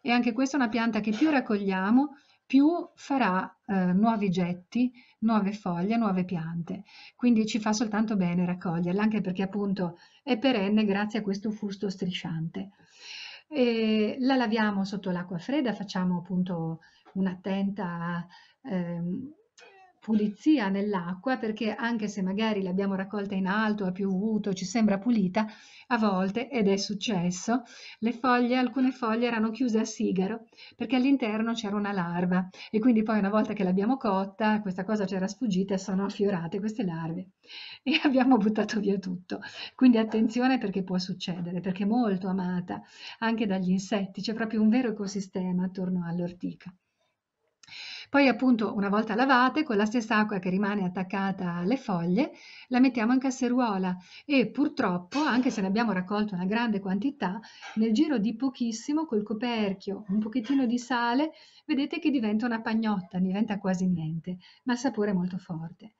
e anche questa è una pianta che più raccogliamo, più farà eh, nuovi getti, nuove foglie, nuove piante. Quindi ci fa soltanto bene raccoglierla, anche perché appunto è perenne grazie a questo fusto strisciante. E la laviamo sotto l'acqua fredda, facciamo appunto un'attenta... Ehm, pulizia nell'acqua perché anche se magari l'abbiamo raccolta in alto, ha piovuto, ci sembra pulita, a volte, ed è successo, le foglie, alcune foglie erano chiuse a sigaro perché all'interno c'era una larva e quindi poi una volta che l'abbiamo cotta, questa cosa c'era sfuggita, e sono affiorate queste larve e abbiamo buttato via tutto. Quindi attenzione perché può succedere, perché è molto amata anche dagli insetti, c'è proprio un vero ecosistema attorno all'ortica. Poi appunto una volta lavate, con la stessa acqua che rimane attaccata alle foglie, la mettiamo in casseruola e purtroppo, anche se ne abbiamo raccolto una grande quantità, nel giro di pochissimo col coperchio, un pochettino di sale, vedete che diventa una pagnotta, diventa quasi niente, ma il sapore è molto forte.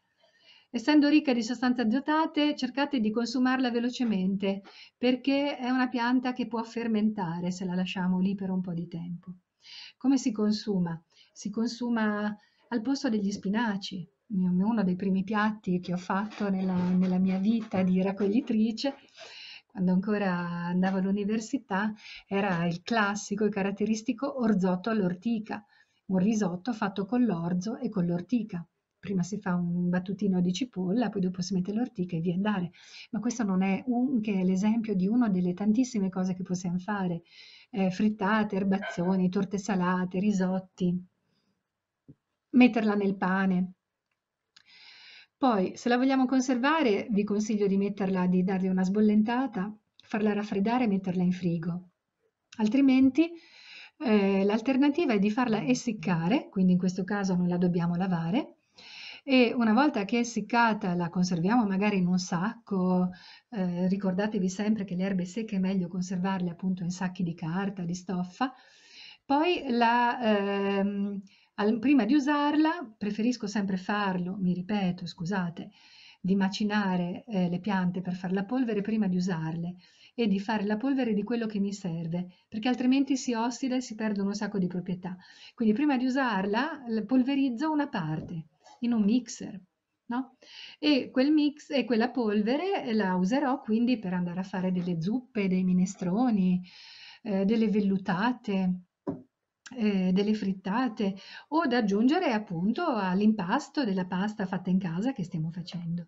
Essendo ricca di sostanze azotate, cercate di consumarla velocemente perché è una pianta che può fermentare se la lasciamo lì per un po' di tempo. Come si consuma? si consuma al posto degli spinaci. Uno dei primi piatti che ho fatto nella, nella mia vita di raccoglitrice, quando ancora andavo all'università, era il classico e caratteristico orzotto all'ortica, un risotto fatto con l'orzo e con l'ortica prima si fa un battutino di cipolla, poi dopo si mette l'ortica e via andare. Ma questo non è un, che è l'esempio di una delle tantissime cose che possiamo fare, eh, frittate, erbazzoni, torte salate, risotti, metterla nel pane. Poi, se la vogliamo conservare, vi consiglio di metterla, di dargli una sbollentata, farla raffreddare e metterla in frigo. Altrimenti, eh, l'alternativa è di farla essiccare, quindi in questo caso non la dobbiamo lavare, e una volta che è essiccata la conserviamo magari in un sacco, eh, ricordatevi sempre che le erbe secche è meglio conservarle appunto in sacchi di carta, di stoffa, poi la, ehm, al, prima di usarla, preferisco sempre farlo, mi ripeto, scusate, di macinare eh, le piante per fare la polvere prima di usarle e di fare la polvere di quello che mi serve, perché altrimenti si ossida e si perdono un sacco di proprietà. Quindi prima di usarla polverizzo una parte in un mixer. No? E quel mix e quella polvere la userò quindi per andare a fare delle zuppe, dei minestroni, eh, delle vellutate, eh, delle frittate o da aggiungere appunto all'impasto della pasta fatta in casa che stiamo facendo.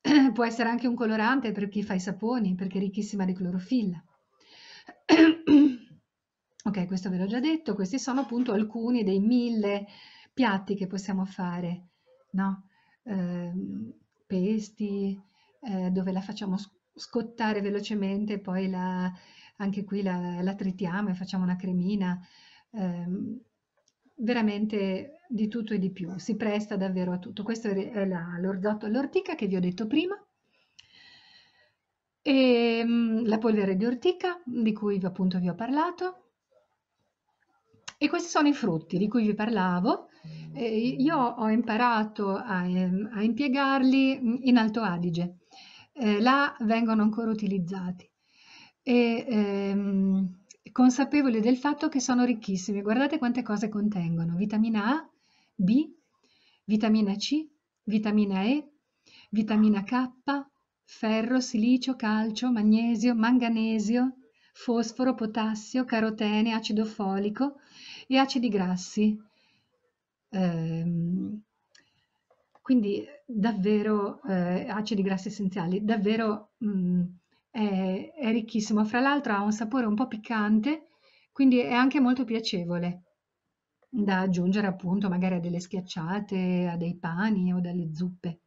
Può essere anche un colorante per chi fa i saponi perché è ricchissima di clorofilla. ok, questo ve l'ho già detto, questi sono appunto alcuni dei mille piatti che possiamo fare, no? Eh, pesti, eh, dove la facciamo scottare velocemente poi la, anche qui la, la tritiamo e facciamo una cremina, ehm, veramente di tutto e di più, si presta davvero a tutto. Questo è l'orzotto all'ortica che vi ho detto prima, e ehm, la polvere di ortica di cui appunto vi ho parlato, e questi sono i frutti di cui vi parlavo. Eh, io ho imparato a, ehm, a, impiegarli in Alto Adige. Eh, là vengono ancora utilizzati e ehm, consapevoli del fatto che sono ricchissimi. Guardate quante cose contengono, vitamina A, B, vitamina C, vitamina E, vitamina K, ferro, silicio, calcio, magnesio, manganesio, fosforo, potassio, carotene, acido folico e acidi grassi. Ehm, quindi davvero eh, acidi grassi essenziali, davvero mh, mm, è, è ricchissimo. Fra l'altro ha un sapore un po' piccante, quindi è anche molto piacevole da aggiungere appunto magari a delle schiacciate, a dei pani o delle zuppe,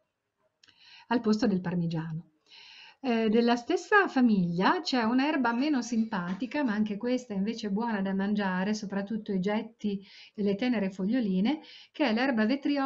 al posto del parmigiano. Eh, della stessa famiglia c'è un'erba meno simpatica, ma anche questa invece buona da mangiare, soprattutto i getti e le tenere foglioline, che è l'erba vetriola.